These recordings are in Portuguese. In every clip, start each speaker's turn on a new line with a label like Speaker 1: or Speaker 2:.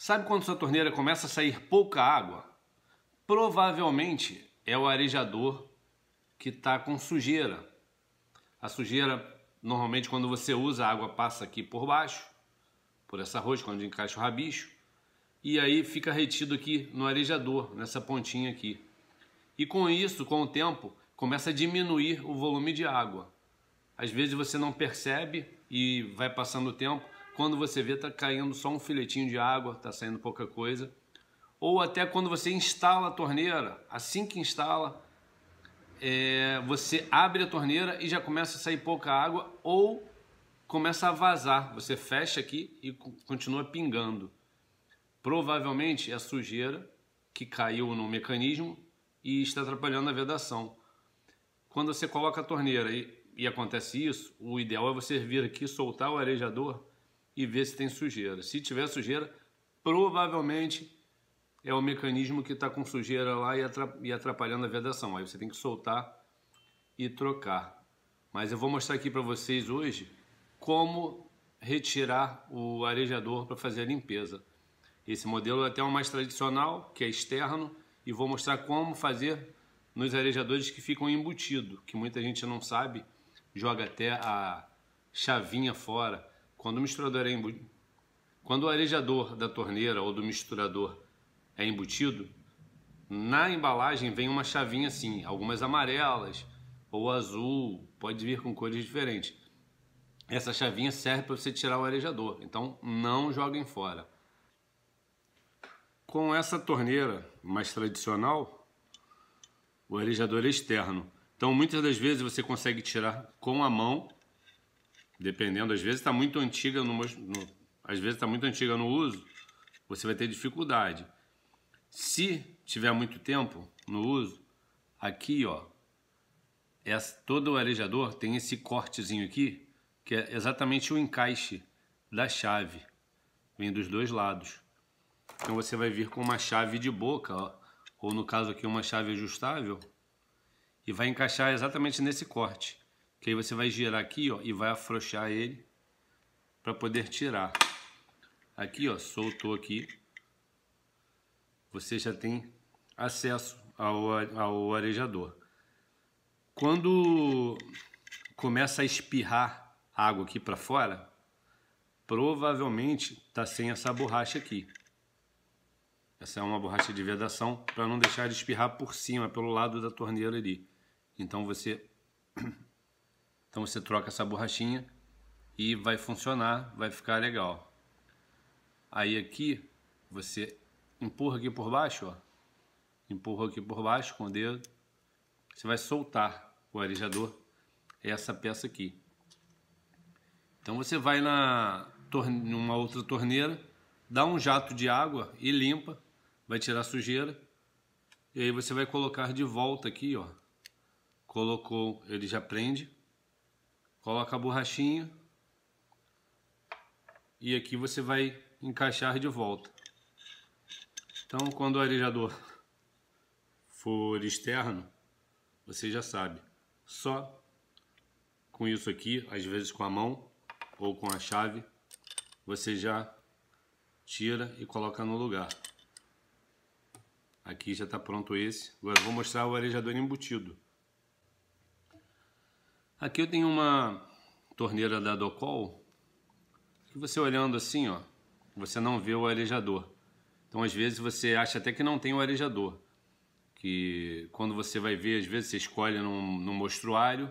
Speaker 1: Sabe quando sua torneira começa a sair pouca água? Provavelmente é o arejador que está com sujeira. A sujeira, normalmente, quando você usa, a água passa aqui por baixo, por essa rosca onde encaixa o rabicho, e aí fica retido aqui no arejador, nessa pontinha aqui. E com isso, com o tempo, começa a diminuir o volume de água. Às vezes você não percebe e vai passando o tempo, quando você vê está caindo só um filetinho de água, está saindo pouca coisa, ou até quando você instala a torneira, assim que instala, é, você abre a torneira e já começa a sair pouca água ou começa a vazar. Você fecha aqui e continua pingando. Provavelmente é a sujeira que caiu no mecanismo e está atrapalhando a vedação. Quando você coloca a torneira e, e acontece isso, o ideal é você vir aqui, soltar o arejador e ver se tem sujeira. Se tiver sujeira, provavelmente é o mecanismo que está com sujeira lá e atrapalhando a vedação. Aí você tem que soltar e trocar. Mas eu vou mostrar aqui para vocês hoje como retirar o arejador para fazer a limpeza. Esse modelo é até o mais tradicional, que é externo, e vou mostrar como fazer nos arejadores que ficam embutido, que muita gente não sabe, joga até a chavinha fora. Quando o misturador é embutido, quando o arejador da torneira ou do misturador é embutido, na embalagem vem uma chavinha assim, algumas amarelas ou azul, pode vir com cores diferentes. Essa chavinha serve para você tirar o arejador, então não joguem fora. Com essa torneira mais tradicional, o arejador é externo. Então muitas das vezes você consegue tirar com a mão Dependendo, às vezes está muito antiga no, no, às vezes está muito antiga no uso, você vai ter dificuldade. Se tiver muito tempo no uso, aqui ó, essa, todo o arejador tem esse cortezinho aqui, que é exatamente o encaixe da chave, vem dos dois lados. Então você vai vir com uma chave de boca, ó, ou no caso aqui uma chave ajustável, e vai encaixar exatamente nesse corte. Que aí você vai girar aqui, ó, e vai afrouxar ele para poder tirar. Aqui, ó, soltou aqui. Você já tem acesso ao, ao arejador. Quando começa a espirrar água aqui para fora, provavelmente está sem essa borracha aqui. Essa é uma borracha de vedação para não deixar de espirrar por cima, pelo lado da torneira ali. Então você Então você troca essa borrachinha e vai funcionar, vai ficar legal. Aí aqui você empurra aqui por baixo, ó. Empurra aqui por baixo com o dedo. Você vai soltar o arejador, essa peça aqui. Então você vai na numa outra torneira, dá um jato de água e limpa, vai tirar a sujeira. E aí você vai colocar de volta aqui, ó. Colocou, ele já prende. Coloca a borrachinha. E aqui você vai encaixar de volta. Então, quando o arejador for externo, você já sabe. Só com isso aqui, às vezes com a mão ou com a chave, você já tira e coloca no lugar. Aqui já está pronto esse. Agora vou mostrar o arejador embutido. Aqui eu tenho uma torneira da Docol, que você olhando assim, ó, você não vê o arejador. Então às vezes você acha até que não tem o arejador, que quando você vai ver, às vezes você escolhe num, num mostruário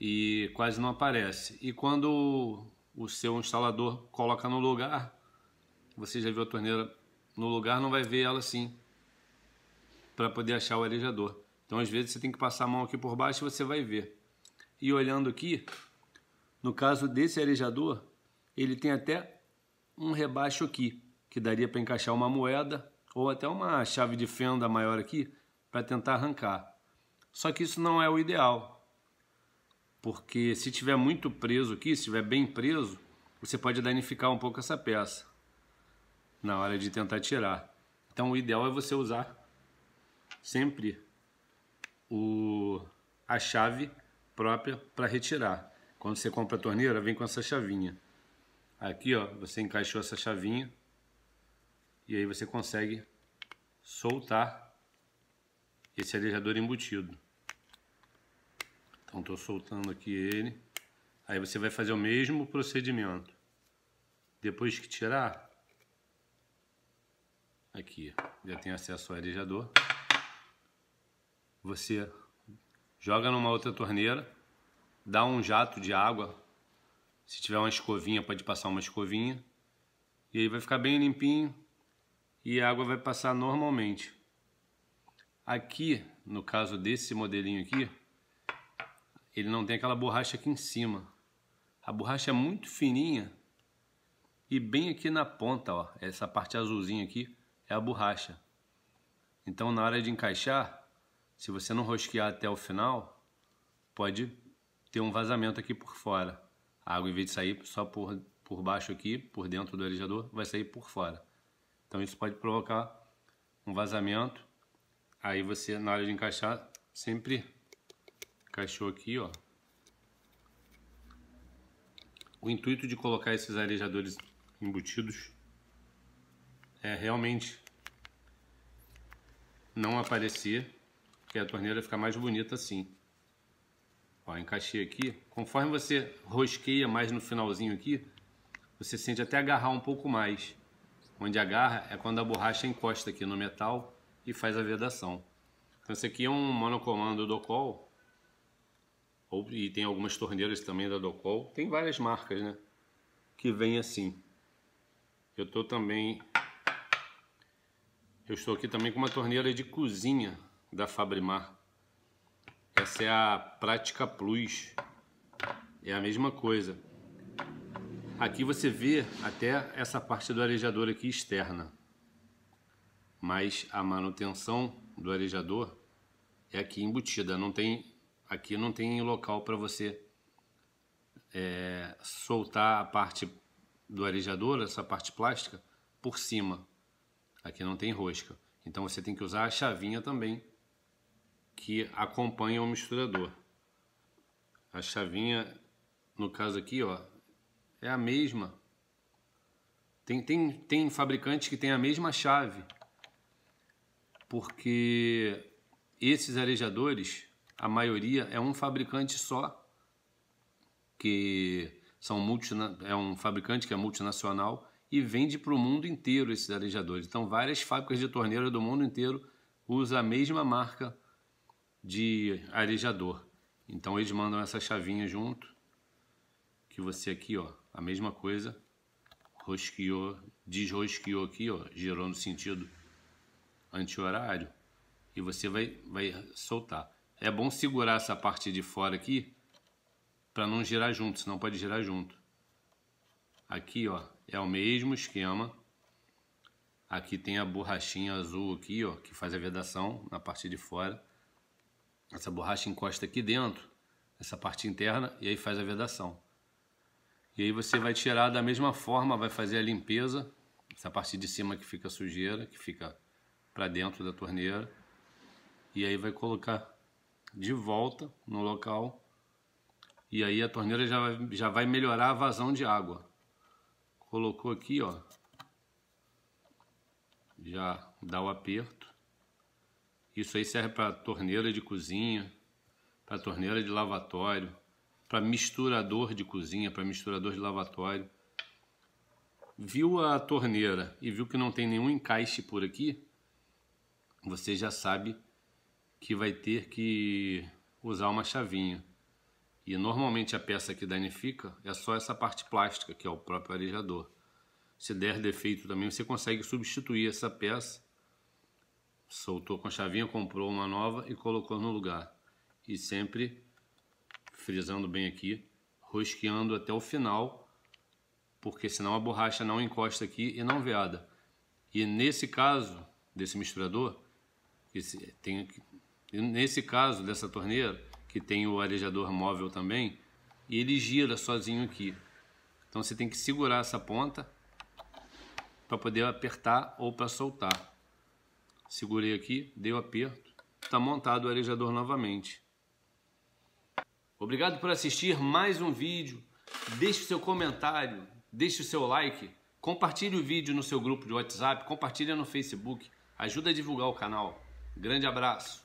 Speaker 1: e quase não aparece. E quando o seu instalador coloca no lugar, você já viu a torneira no lugar, não vai ver ela assim para poder achar o arejador. Então às vezes você tem que passar a mão aqui por baixo e você vai ver. E olhando aqui, no caso desse arejador, ele tem até um rebaixo aqui, que daria para encaixar uma moeda ou até uma chave de fenda maior aqui para tentar arrancar. Só que isso não é o ideal, porque se tiver muito preso aqui, se estiver bem preso, você pode danificar um pouco essa peça na hora de tentar tirar. Então o ideal é você usar sempre o, a chave própria para retirar. Quando você compra a torneira, vem com essa chavinha. Aqui, ó, você encaixou essa chavinha e aí você consegue soltar esse arejador embutido. Então estou soltando aqui ele. Aí você vai fazer o mesmo procedimento. Depois que tirar, aqui já tem acesso ao arejador, você joga numa outra torneira, dá um jato de água. Se tiver uma escovinha, pode passar uma escovinha. E aí vai ficar bem limpinho e a água vai passar normalmente. Aqui, no caso desse modelinho aqui, ele não tem aquela borracha aqui em cima. A borracha é muito fininha e bem aqui na ponta, ó, essa parte azulzinha aqui é a borracha. Então na hora de encaixar, se você não rosquear até o final, pode ter um vazamento aqui por fora. A água, em vez de sair só por, por baixo aqui, por dentro do arejador, vai sair por fora. Então isso pode provocar um vazamento. Aí você, na hora de encaixar, sempre encaixou aqui, ó. O intuito de colocar esses arejadores embutidos é realmente não aparecer porque a torneira fica mais bonita assim. Ó, encaixei aqui. Conforme você rosqueia mais no finalzinho aqui, você sente até agarrar um pouco mais. Onde agarra é quando a borracha encosta aqui no metal e faz a vedação. Então esse aqui é um monocomando Docol. Ou, e tem algumas torneiras também da Docol. Tem várias marcas, né? Que vem assim. Eu estou também... Eu estou aqui também com uma torneira de cozinha da Fabrimar. Essa é a Prática Plus. É a mesma coisa. Aqui você vê até essa parte do arejador aqui externa. Mas a manutenção do arejador é aqui embutida. Não tem, aqui não tem local para você é, soltar a parte do arejador, essa parte plástica, por cima. Aqui não tem rosca. Então você tem que usar a chavinha também que acompanham o misturador. A chavinha, no caso aqui, ó, é a mesma. Tem, tem, tem fabricantes que tem a mesma chave, porque esses arejadores, a maioria é um fabricante só, que são multina, é um fabricante que é multinacional e vende para o mundo inteiro esses arejadores. Então, várias fábricas de torneira do mundo inteiro usam a mesma marca de arejador. Então eles mandam essa chavinha junto, que você aqui, ó, a mesma coisa, rosqueou, desrosqueou aqui, ó, girou no sentido anti-horário, e você vai, vai soltar. É bom segurar essa parte de fora aqui, para não girar junto, senão pode girar junto. Aqui, ó, é o mesmo esquema. Aqui tem a borrachinha azul aqui, ó, que faz a vedação na parte de fora. Essa borracha encosta aqui dentro, essa parte interna, e aí faz a vedação. E aí você vai tirar da mesma forma, vai fazer a limpeza, essa parte de cima que fica sujeira, que fica para dentro da torneira, e aí vai colocar de volta no local, e aí a torneira já já vai melhorar a vazão de água. Colocou aqui, ó, já dá o aperto, isso aí serve para torneira de cozinha, para torneira de lavatório, para misturador de cozinha, para misturador de lavatório. Viu a torneira e viu que não tem nenhum encaixe por aqui, você já sabe que vai ter que usar uma chavinha. E normalmente a peça que danifica é só essa parte plástica, que é o próprio arejador. Se der defeito também, você consegue substituir essa peça soltou com a chavinha, comprou uma nova e colocou no lugar. E sempre, frisando bem aqui, rosqueando até o final, porque senão a borracha não encosta aqui e não veada. E nesse caso, desse misturador, esse, tem, nesse caso dessa torneira, que tem o arejador móvel também, ele gira sozinho aqui. Então você tem que segurar essa ponta para poder apertar ou para soltar. Segurei aqui, dei o aperto. Está montado o arejador novamente. Obrigado por assistir mais um vídeo. Deixe o seu comentário, deixe o seu like, compartilhe o vídeo no seu grupo de WhatsApp, compartilhe no Facebook, ajuda a divulgar o canal. Grande abraço.